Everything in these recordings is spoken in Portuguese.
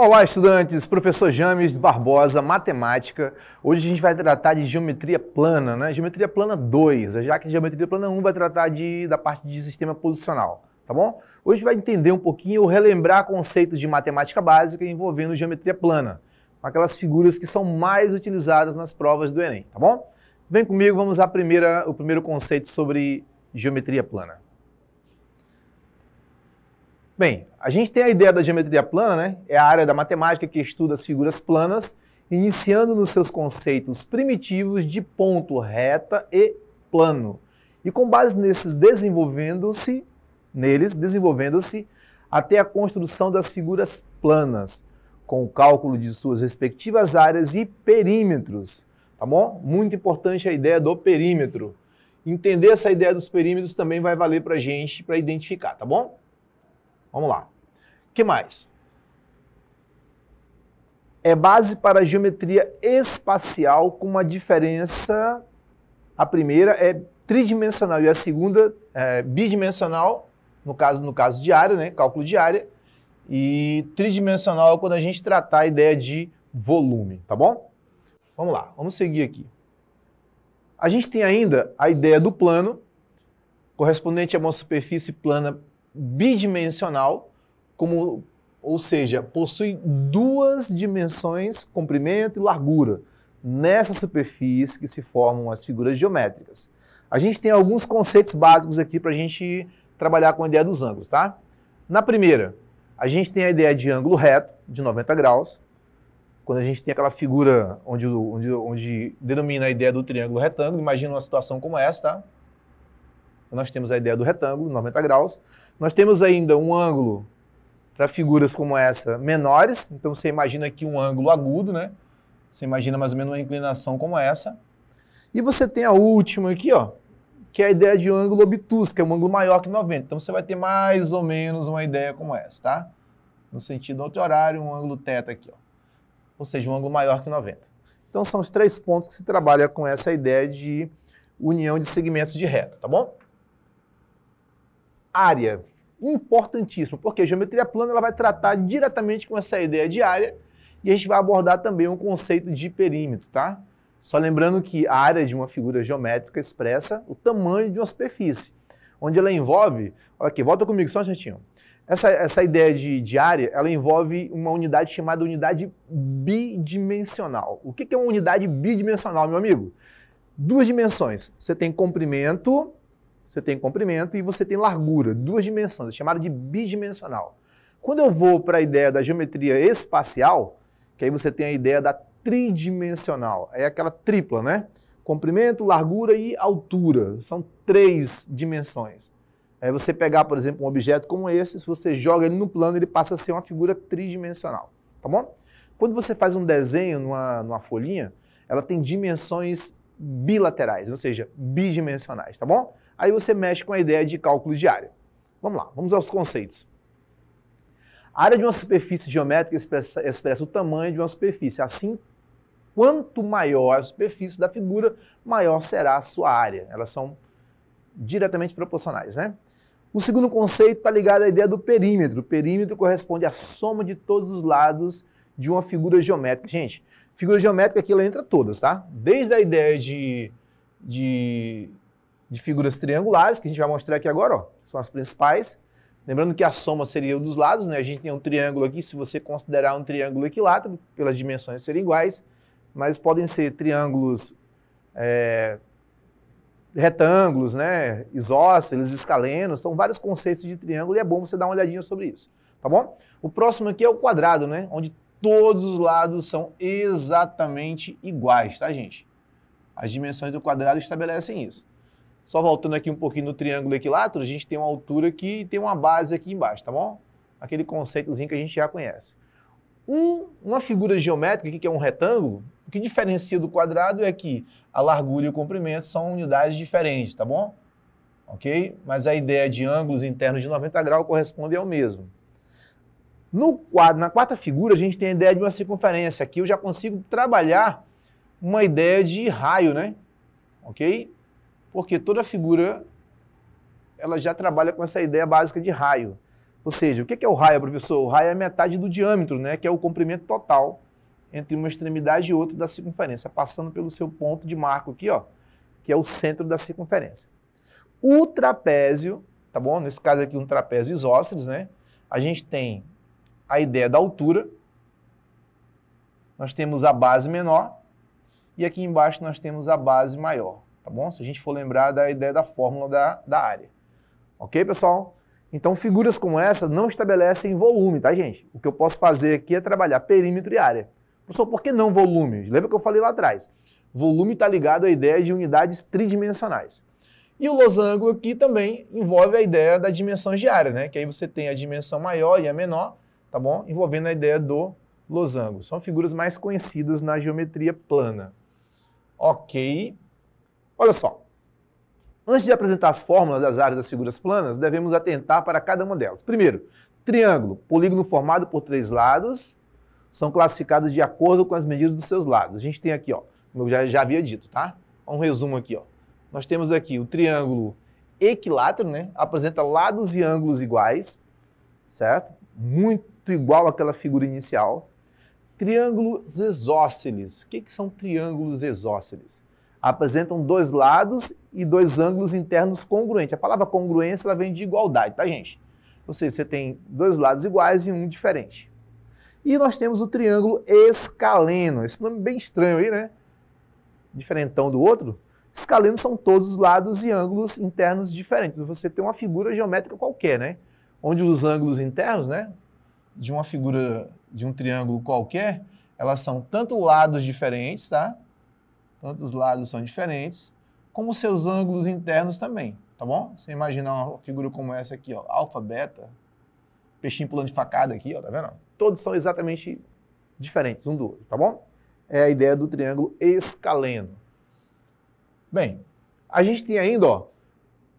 Olá, estudantes! Professor James Barbosa, Matemática. Hoje a gente vai tratar de geometria plana, né? Geometria plana 2, já que geometria plana 1 vai tratar de, da parte de sistema posicional, tá bom? Hoje vai entender um pouquinho ou relembrar conceitos de matemática básica envolvendo geometria plana, aquelas figuras que são mais utilizadas nas provas do Enem, tá bom? Vem comigo, vamos ao primeira, o primeiro conceito sobre geometria plana. Bem, a gente tem a ideia da geometria plana, né? É a área da matemática que estuda as figuras planas, iniciando nos seus conceitos primitivos de ponto, reta e plano. E com base nesses desenvolvendo-se, neles desenvolvendo-se até a construção das figuras planas, com o cálculo de suas respectivas áreas e perímetros, tá bom? Muito importante a ideia do perímetro. Entender essa ideia dos perímetros também vai valer para gente para identificar, tá bom? Vamos lá. que mais? É base para a geometria espacial com uma diferença. A primeira é tridimensional e a segunda é bidimensional, no caso, no caso de área, né? Cálculo de área. E tridimensional é quando a gente tratar a ideia de volume, tá bom? Vamos lá, vamos seguir aqui. A gente tem ainda a ideia do plano, correspondente a uma superfície plana bidimensional, como, ou seja, possui duas dimensões, comprimento e largura, nessa superfície que se formam as figuras geométricas. A gente tem alguns conceitos básicos aqui para a gente trabalhar com a ideia dos ângulos, tá? Na primeira, a gente tem a ideia de ângulo reto, de 90 graus, quando a gente tem aquela figura onde, onde, onde denomina a ideia do triângulo retângulo, imagina uma situação como essa, tá? Nós temos a ideia do retângulo, 90 graus. Nós temos ainda um ângulo para figuras como essa menores. Então você imagina aqui um ângulo agudo, né? Você imagina mais ou menos uma inclinação como essa. E você tem a última aqui, ó, que é a ideia de um ângulo obtuso, que é um ângulo maior que 90. Então você vai ter mais ou menos uma ideia como essa, tá? No sentido anti horário, um ângulo θ aqui, ó. Ou seja, um ângulo maior que 90. Então são os três pontos que se trabalha com essa ideia de união de segmentos de reta, tá bom? área. importantíssima porque a geometria plana ela vai tratar diretamente com essa ideia de área e a gente vai abordar também um conceito de perímetro, tá? Só lembrando que a área de uma figura geométrica expressa o tamanho de uma superfície, onde ela envolve... Olha aqui, volta comigo só um instantinho. Essa, essa ideia de, de área, ela envolve uma unidade chamada unidade bidimensional. O que, que é uma unidade bidimensional, meu amigo? Duas dimensões. Você tem comprimento você tem comprimento e você tem largura, duas dimensões, é chamado de bidimensional. Quando eu vou para a ideia da geometria espacial, que aí você tem a ideia da tridimensional, é aquela tripla, né? Comprimento, largura e altura, são três dimensões. Aí você pegar, por exemplo, um objeto como esse, se você joga ele no plano, ele passa a ser uma figura tridimensional, tá bom? Quando você faz um desenho numa, numa folhinha, ela tem dimensões bilaterais, ou seja, bidimensionais, tá bom? aí você mexe com a ideia de cálculo de área. Vamos lá, vamos aos conceitos. A área de uma superfície geométrica expressa, expressa o tamanho de uma superfície. Assim, quanto maior a superfície da figura, maior será a sua área. Elas são diretamente proporcionais, né? O segundo conceito está ligado à ideia do perímetro. O perímetro corresponde à soma de todos os lados de uma figura geométrica. Gente, figura geométrica aqui ela entra todas, tá? Desde a ideia de, de de figuras triangulares, que a gente vai mostrar aqui agora, ó, são as principais. Lembrando que a soma seria o dos lados, né? A gente tem um triângulo aqui, se você considerar um triângulo equilátero, pelas dimensões serem iguais, mas podem ser triângulos é, retângulos, né? Isósceles, escalenos, são vários conceitos de triângulo e é bom você dar uma olhadinha sobre isso, tá bom? O próximo aqui é o quadrado, né? Onde todos os lados são exatamente iguais, tá, gente? As dimensões do quadrado estabelecem isso. Só voltando aqui um pouquinho no triângulo equilátero, a gente tem uma altura aqui e tem uma base aqui embaixo, tá bom? Aquele conceitozinho que a gente já conhece. Um, uma figura geométrica aqui, que é um retângulo, o que diferencia do quadrado é que a largura e o comprimento são unidades diferentes, tá bom? Ok? Mas a ideia de ângulos internos de 90 graus corresponde ao mesmo. No quadro, na quarta figura, a gente tem a ideia de uma circunferência. Aqui eu já consigo trabalhar uma ideia de raio, né? Ok? porque toda figura ela já trabalha com essa ideia básica de raio. Ou seja, o que é o raio, professor? O raio é a metade do diâmetro, né? que é o comprimento total entre uma extremidade e outra da circunferência, passando pelo seu ponto de marco aqui, ó, que é o centro da circunferência. O trapézio, tá bom? Nesse caso aqui, um trapézio isósceles, né? A gente tem a ideia da altura, nós temos a base menor, e aqui embaixo nós temos a base maior tá bom? Se a gente for lembrar da ideia da fórmula da, da área. Ok, pessoal? Então, figuras como essa não estabelecem volume, tá, gente? O que eu posso fazer aqui é trabalhar perímetro e área. Professor, por que não volume? Lembra que eu falei lá atrás? Volume está ligado à ideia de unidades tridimensionais. E o losango aqui também envolve a ideia da dimensão de área, né? Que aí você tem a dimensão maior e a menor, tá bom? Envolvendo a ideia do losango. São figuras mais conhecidas na geometria plana. Ok. Olha só. Antes de apresentar as fórmulas das áreas das figuras planas, devemos atentar para cada uma delas. Primeiro, triângulo, polígono formado por três lados, são classificados de acordo com as medidas dos seus lados. A gente tem aqui, ó, como eu já, já havia dito, tá? Um resumo aqui, ó. Nós temos aqui o triângulo equilátero, né? Apresenta lados e ângulos iguais, certo? Muito igual àquela figura inicial. Triângulos exóceles. O que, que são triângulos exóceles? apresentam dois lados e dois ângulos internos congruentes. A palavra congruência ela vem de igualdade, tá, gente? Ou seja, você tem dois lados iguais e um diferente. E nós temos o triângulo escaleno, esse nome é bem estranho aí, né? Diferentão do outro. Escaleno são todos os lados e ângulos internos diferentes. Você tem uma figura geométrica qualquer, né? Onde os ângulos internos, né? De uma figura, de um triângulo qualquer, elas são tanto lados diferentes, tá? Tanto os lados são diferentes, como seus ângulos internos também, tá bom? Você imagina uma figura como essa aqui, ó, alfa, beta, peixinho pulando de facada aqui, ó, tá vendo? Todos são exatamente diferentes um do outro, tá bom? É a ideia do triângulo escaleno. Bem, a gente tem ainda, ó,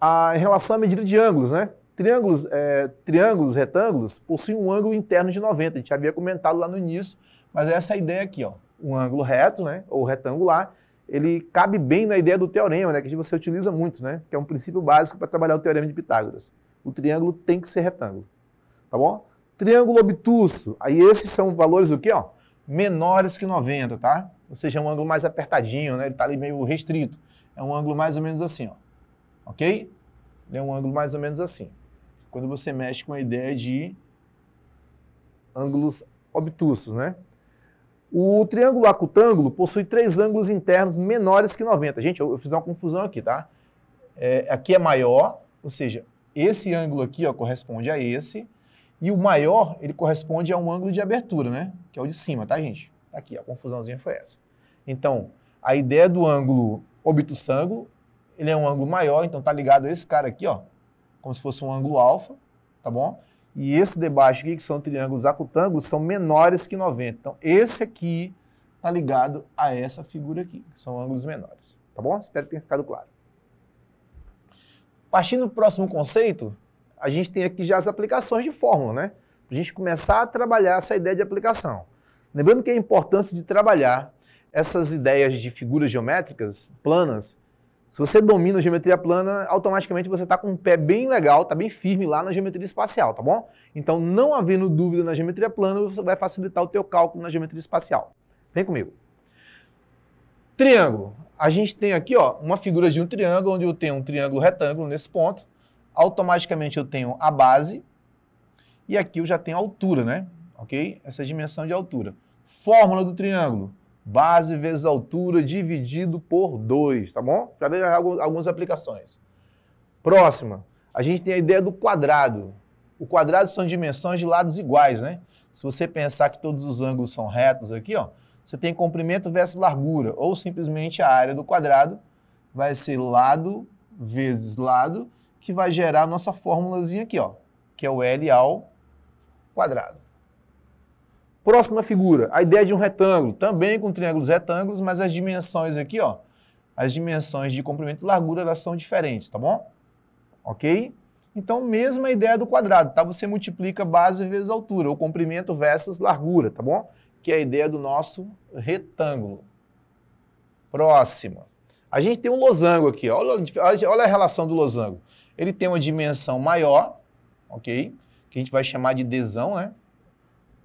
a, em relação à medida de ângulos, né? Triângulos, é, triângulos retângulos possuem um ângulo interno de 90, a gente havia comentado lá no início, mas é essa ideia aqui, ó, um ângulo reto, né, ou retangular, ele cabe bem na ideia do teorema, né, que você utiliza muito, né, que é um princípio básico para trabalhar o teorema de Pitágoras. O triângulo tem que ser retângulo, tá bom? Triângulo obtuso, aí esses são valores do quê, ó? Menores que 90, tá? Ou seja, é um ângulo mais apertadinho, né, ele está ali meio restrito. É um ângulo mais ou menos assim, ó. ok? Ele é um ângulo mais ou menos assim. Quando você mexe com a ideia de ângulos obtusos, né? O triângulo acutângulo possui três ângulos internos menores que 90. Gente, eu, fiz uma confusão aqui, tá? É, aqui é maior, ou seja, esse ângulo aqui ó, corresponde a esse, e o maior, ele corresponde a um ângulo de abertura, né? Que é o de cima, tá, gente? Tá aqui, a confusãozinha foi essa. Então, a ideia do ângulo obtusângulo, ele é um ângulo maior, então tá ligado a esse cara aqui, ó, como se fosse um ângulo alfa, tá bom? E esse de baixo aqui, que são triângulos acutângulos, são menores que 90. Então, esse aqui está ligado a essa figura aqui, que são ângulos menores. Tá bom? Espero que tenha ficado claro. Partindo do próximo conceito, a gente tem aqui já as aplicações de fórmula, né? Para a gente começar a trabalhar essa ideia de aplicação. Lembrando que é a importância de trabalhar essas ideias de figuras geométricas planas se você domina a geometria plana, automaticamente você está com o pé bem legal, está bem firme lá na geometria espacial, tá bom? Então, não havendo dúvida na geometria plana, você vai facilitar o teu cálculo na geometria espacial. Vem comigo. Triângulo. A gente tem aqui ó, uma figura de um triângulo, onde eu tenho um triângulo retângulo nesse ponto. Automaticamente eu tenho a base e aqui eu já tenho a altura, né? Ok? Essa é dimensão de altura. Fórmula do triângulo base vezes altura dividido por 2, tá bom? Já vejo algumas aplicações. Próxima, a gente tem a ideia do quadrado. O quadrado são dimensões de lados iguais, né? Se você pensar que todos os ângulos são retos aqui, ó, você tem comprimento versus largura, ou simplesmente a área do quadrado vai ser lado vezes lado, que vai gerar a nossa fórmulazinha aqui, ó, que é o L ao quadrado. Próxima figura, a ideia de um retângulo, também com triângulos retângulos, mas as dimensões aqui, ó, as dimensões de comprimento e largura elas são diferentes, tá bom? Ok? Então, mesma ideia do quadrado, tá? Você multiplica base vezes altura, ou comprimento versus largura, tá bom? Que é a ideia do nosso retângulo. Próxima. A gente tem um losango aqui, ó. olha, olha a relação do losango. Ele tem uma dimensão maior, ok? Que a gente vai chamar de desão, né?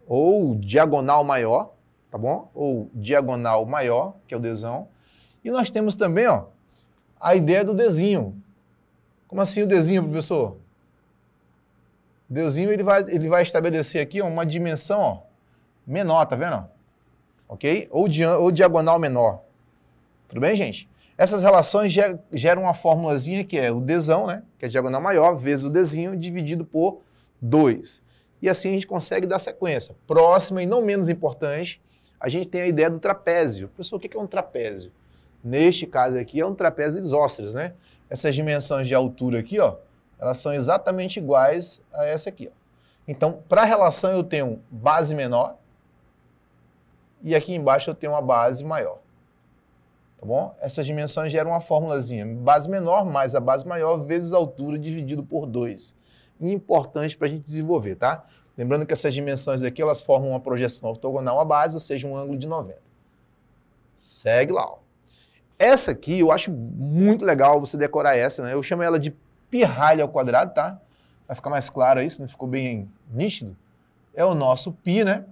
ou diagonal maior, tá bom? Ou diagonal maior, que é o desão. E nós temos também, ó, a ideia do desenho. Como assim o desenho, professor? O desenho ele vai, ele vai estabelecer aqui ó, uma dimensão ó, menor, tá vendo? Ok? Ou, ou diagonal menor. Tudo bem, gente? Essas relações ger, geram uma formulazinha que é o desão, né? Que é diagonal maior, vezes o desenho, dividido por 2 e assim a gente consegue dar sequência. Próxima e não menos importante, a gente tem a ideia do trapézio. Pessoal, o que é um trapézio? Neste caso aqui é um trapézio isósceles, né? Essas dimensões de altura aqui, ó, elas são exatamente iguais a essa aqui. Ó. Então, para a relação eu tenho base menor e aqui embaixo eu tenho uma base maior. Tá bom? Essas dimensões geram uma formulazinha. Base menor mais a base maior vezes a altura dividido por 2 importante para a gente desenvolver, tá? Lembrando que essas dimensões aqui, elas formam uma projeção ortogonal à base, ou seja, um ângulo de 90. Segue lá. Ó. Essa aqui, eu acho muito legal você decorar essa, né? Eu chamo ela de pirralha ao quadrado, tá? Vai ficar mais claro aí, se não ficou bem nítido. É o nosso π, né?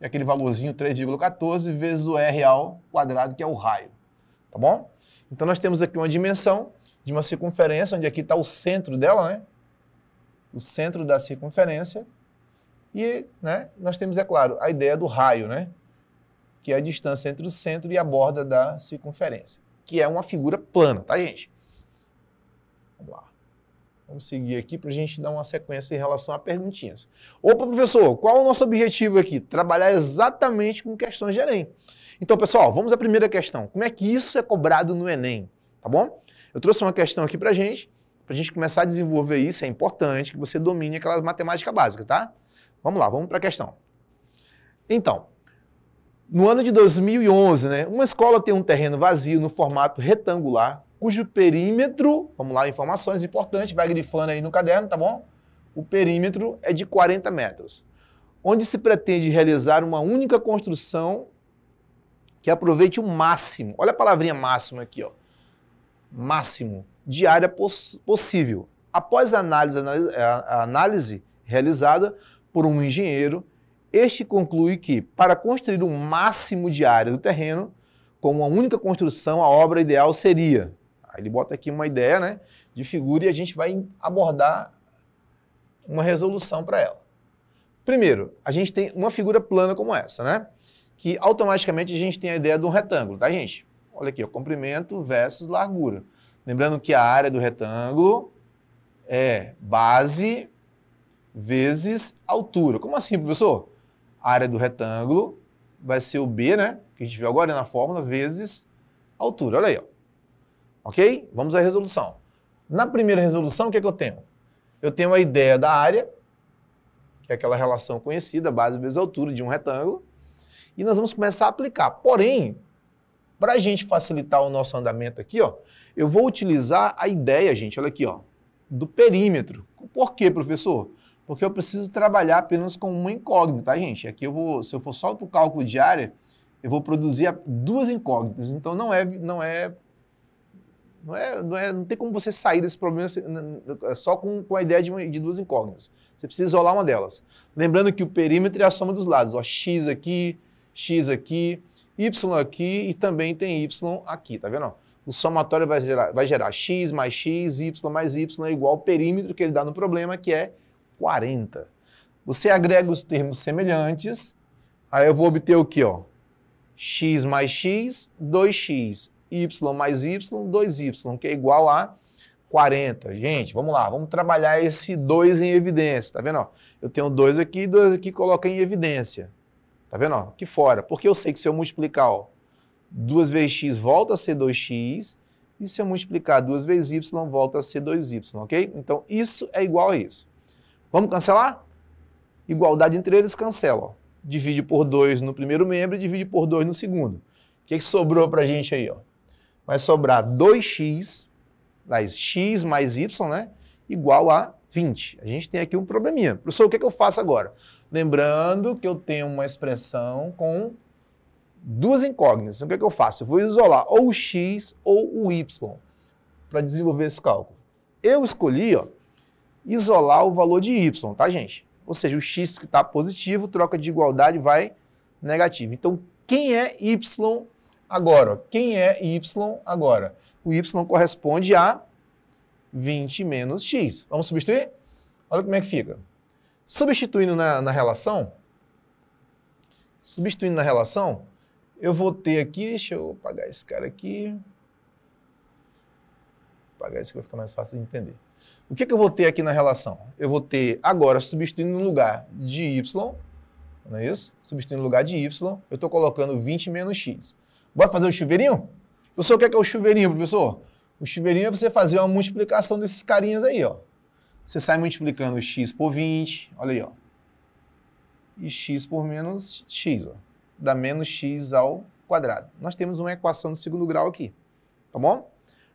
É aquele valorzinho 3,14 vezes o R ao quadrado, que é o raio, tá bom? Então nós temos aqui uma dimensão de uma circunferência, onde aqui está o centro dela, né? o centro da circunferência. E né, nós temos, é claro, a ideia do raio, né, que é a distância entre o centro e a borda da circunferência, que é uma figura plana, tá, gente? Vamos lá. Vamos seguir aqui para a gente dar uma sequência em relação a perguntinhas. Opa, professor, qual é o nosso objetivo aqui? Trabalhar exatamente com questões de Enem. Então, pessoal, vamos à primeira questão. Como é que isso é cobrado no Enem? Tá bom? Eu trouxe uma questão aqui para gente para a gente começar a desenvolver isso, é importante que você domine aquelas matemática básica, tá? Vamos lá, vamos para a questão. Então, no ano de 2011, né, uma escola tem um terreno vazio no formato retangular, cujo perímetro, vamos lá, informações importantes, vai grifando aí no caderno, tá bom? O perímetro é de 40 metros, onde se pretende realizar uma única construção que aproveite o máximo. Olha a palavrinha máximo aqui, ó. Máximo diária poss possível, após a análise, a análise realizada por um engenheiro, este conclui que, para construir o um máximo de área do terreno, com uma única construção, a obra ideal seria. Aí ele bota aqui uma ideia né, de figura e a gente vai abordar uma resolução para ela. Primeiro, a gente tem uma figura plana como essa, né? Que automaticamente a gente tem a ideia de um retângulo, tá, gente? Olha aqui, ó, comprimento versus largura. Lembrando que a área do retângulo é base vezes altura. Como assim, professor? A área do retângulo vai ser o B, né? Que a gente viu agora na fórmula, vezes altura. Olha aí, ó. Ok? Vamos à resolução. Na primeira resolução, o que, é que eu tenho? Eu tenho a ideia da área, que é aquela relação conhecida, base vezes altura de um retângulo, e nós vamos começar a aplicar. Porém, para a gente facilitar o nosso andamento aqui, ó, eu vou utilizar a ideia, gente, olha aqui, ó, do perímetro. Por quê, professor? Porque eu preciso trabalhar apenas com uma incógnita, tá, gente? Aqui eu vou, se eu for só o cálculo de área, eu vou produzir duas incógnitas. Então não é, não é, não é, não, é, não tem como você sair desse problema só com, com a ideia de, uma, de duas incógnitas. Você precisa isolar uma delas. Lembrando que o perímetro é a soma dos lados, ó, x aqui, x aqui, y aqui e também tem y aqui, tá vendo? O somatório vai gerar, vai gerar x mais x, y mais y é igual ao perímetro que ele dá no problema, que é 40. Você agrega os termos semelhantes, aí eu vou obter o que, ó? x mais x, 2x, y mais y, 2y, que é igual a 40. Gente, vamos lá, vamos trabalhar esse 2 em evidência, tá vendo? Ó? Eu tenho 2 aqui e 2 aqui, coloca em evidência. Tá vendo? Ó, aqui fora. Porque eu sei que se eu multiplicar 2 vezes x volta a ser 2x, e se eu multiplicar 2 vezes y volta a ser 2y, ok? Então isso é igual a isso. Vamos cancelar? Igualdade entre eles cancela. Ó. Divide por 2 no primeiro membro e divide por 2 no segundo. O que, que sobrou para a gente aí? Ó? Vai sobrar 2x, mais x mais y, né? Igual a 20. A gente tem aqui um probleminha. Professor, o que, que eu faço agora? Lembrando que eu tenho uma expressão com duas incógnitas. Então, o que, é que eu faço? Eu vou isolar ou o x ou o y para desenvolver esse cálculo. Eu escolhi ó, isolar o valor de y, tá, gente? Ou seja, o x que está positivo, troca de igualdade vai negativo. Então, quem é y agora? Quem é y agora? O y corresponde a 20 menos x. Vamos substituir? Olha como é que fica. Substituindo na, na relação, substituindo na relação, eu vou ter aqui, deixa eu apagar esse cara aqui. Apagar esse que vai ficar mais fácil de entender. O que, é que eu vou ter aqui na relação? Eu vou ter agora, substituindo no lugar de y, não é isso? Substituindo no lugar de y, eu estou colocando 20 menos x. Bora fazer o chuveirinho? Professor, o que é, que é o chuveirinho, professor? O chuveirinho é você fazer uma multiplicação desses carinhas aí, ó. Você sai multiplicando x por 20, olha aí, ó. E x por menos x, ó. Dá menos x ao quadrado. Nós temos uma equação do segundo grau aqui, tá bom?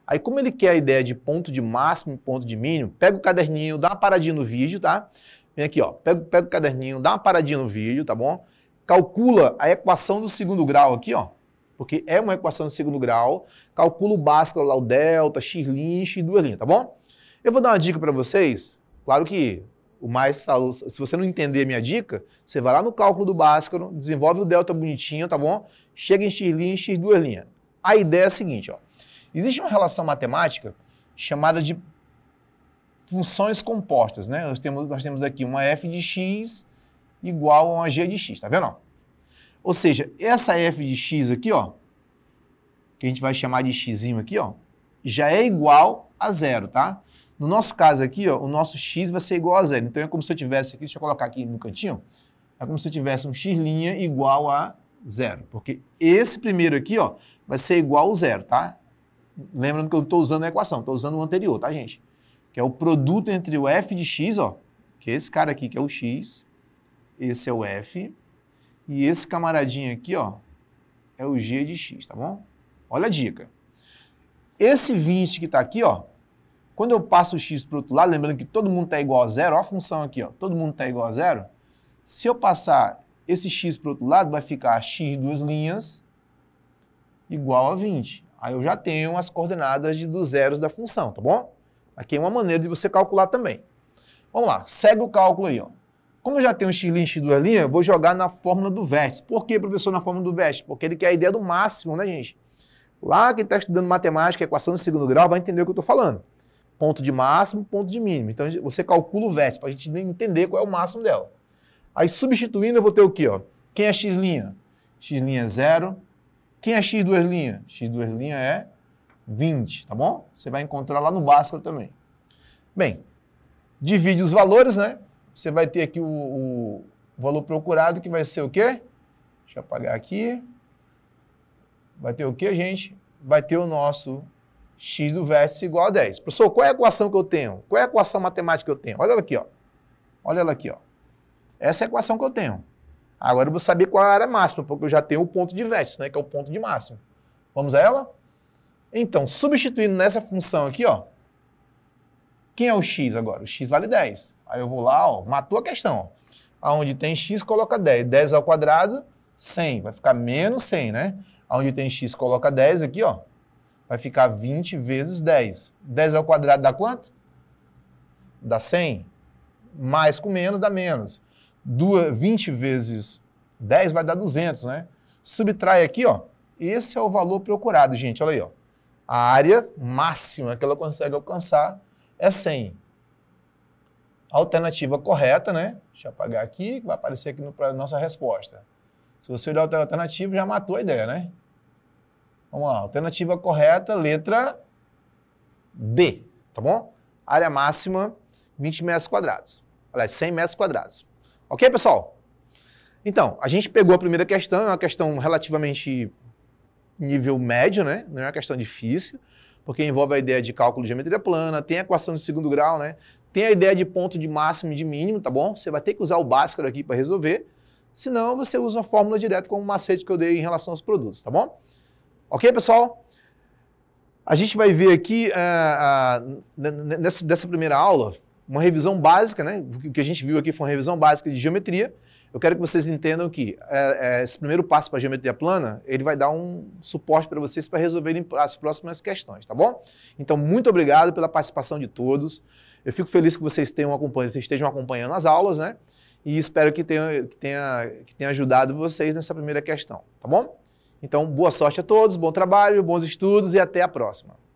Aí, como ele quer a ideia de ponto de máximo, ponto de mínimo, pega o caderninho, dá uma paradinha no vídeo, tá? Vem aqui, ó. Pega, pega o caderninho, dá uma paradinha no vídeo, tá bom? Calcula a equação do segundo grau aqui, ó porque é uma equação de segundo grau, calcula o básico lá, o delta, x' x duas linhas, tá bom? Eu vou dar uma dica para vocês. Claro que o mais se você não entender a minha dica, você vai lá no cálculo do Bhaskara, desenvolve o delta bonitinho, tá bom? Chega em x linha, x duas linhas. A ideia é a seguinte, ó. Existe uma relação matemática chamada de funções compostas, né? Nós temos, nós temos aqui uma f de x igual a uma g de x, tá vendo? Ou seja, essa f de x aqui, ó, que a gente vai chamar de x aqui, ó, já é igual a zero, tá? No nosso caso aqui, ó, o nosso x vai ser igual a zero. Então é como se eu tivesse aqui, deixa eu colocar aqui no cantinho, é como se eu tivesse um x' igual a zero, porque esse primeiro aqui ó, vai ser igual a zero, tá? Lembrando que eu não estou usando a equação, estou usando o anterior, tá, gente? Que é o produto entre o f de x, ó, que é esse cara aqui, que é o x, esse é o f, e esse camaradinho aqui, ó, é o g de x, tá bom? Olha a dica. Esse 20 que está aqui, ó, quando eu passo o x para o outro lado, lembrando que todo mundo está igual a zero, olha a função aqui, ó, todo mundo está igual a zero. Se eu passar esse x para o outro lado, vai ficar x duas linhas igual a 20. Aí eu já tenho as coordenadas de, dos zeros da função, tá bom? Aqui é uma maneira de você calcular também. Vamos lá, segue o cálculo aí. Ó. Como eu já tenho x' e x duas linhas, eu vou jogar na fórmula do vértice. Por que, professor, na fórmula do vértice? Porque ele quer a ideia do máximo, né, gente? Lá quem está estudando matemática, equação de segundo grau, vai entender o que eu estou falando. Ponto de máximo, ponto de mínimo. Então você calcula o vértice para a gente entender qual é o máximo dela. Aí substituindo eu vou ter o quê? Ó? Quem é x'? x' é zero. Quem é x x é 20, tá bom? Você vai encontrar lá no Bhaskara também. Bem, divide os valores, né? Você vai ter aqui o, o valor procurado que vai ser o quê? Deixa eu apagar aqui. Vai ter o quê, gente? Vai ter o nosso x do vértice igual a 10. Professor, qual é a equação que eu tenho? Qual é a equação matemática que eu tenho? Olha ela aqui, ó. Olha ela aqui, ó. Essa é a equação que eu tenho. Agora eu vou saber qual é a área máxima, porque eu já tenho o ponto de vértice, né, que é o ponto de máximo. Vamos a ela? Então, substituindo nessa função aqui, ó, quem é o x agora? O x vale 10. Aí eu vou lá, ó, matou a questão. Ó. Onde tem x, coloca 10. 10 ao quadrado, 100. Vai ficar menos 100, né? Onde tem x, coloca 10 aqui, ó vai ficar 20 vezes 10. 10 ao quadrado dá quanto? Dá 100. Mais com menos dá menos. 20 vezes 10 vai dar 200, né? Subtrai aqui, ó. Esse é o valor procurado, gente. Olha aí, ó. A área máxima que ela consegue alcançar é 100. Alternativa correta, né? Deixa eu apagar aqui, que vai aparecer aqui na no, nossa resposta. Se você olhar a alternativa, já matou a ideia, né? Vamos lá, alternativa correta, letra D, tá bom? Área máxima, 20 metros quadrados. Aliás, 100 metros quadrados. Ok, pessoal? Então, a gente pegou a primeira questão, é uma questão relativamente nível médio, né? Não é uma questão difícil, porque envolve a ideia de cálculo de geometria plana, tem a equação de segundo grau, né? Tem a ideia de ponto de máximo e de mínimo, tá bom? Você vai ter que usar o básico daqui para resolver, senão você usa a fórmula direto como o macete que eu dei em relação aos produtos, tá bom? Ok, pessoal? A gente vai ver aqui, uh, uh, nessa, nessa primeira aula, uma revisão básica, né? O que a gente viu aqui foi uma revisão básica de geometria. Eu quero que vocês entendam que é, é, esse primeiro passo para a geometria plana, ele vai dar um suporte para vocês para resolverem as próximas questões, tá bom? Então, muito obrigado pela participação de todos. Eu fico feliz que vocês tenham acompanhado, vocês estejam acompanhando as aulas, né? E espero que tenha, que tenha, que tenha ajudado vocês nessa primeira questão, tá bom? Então, boa sorte a todos, bom trabalho, bons estudos e até a próxima.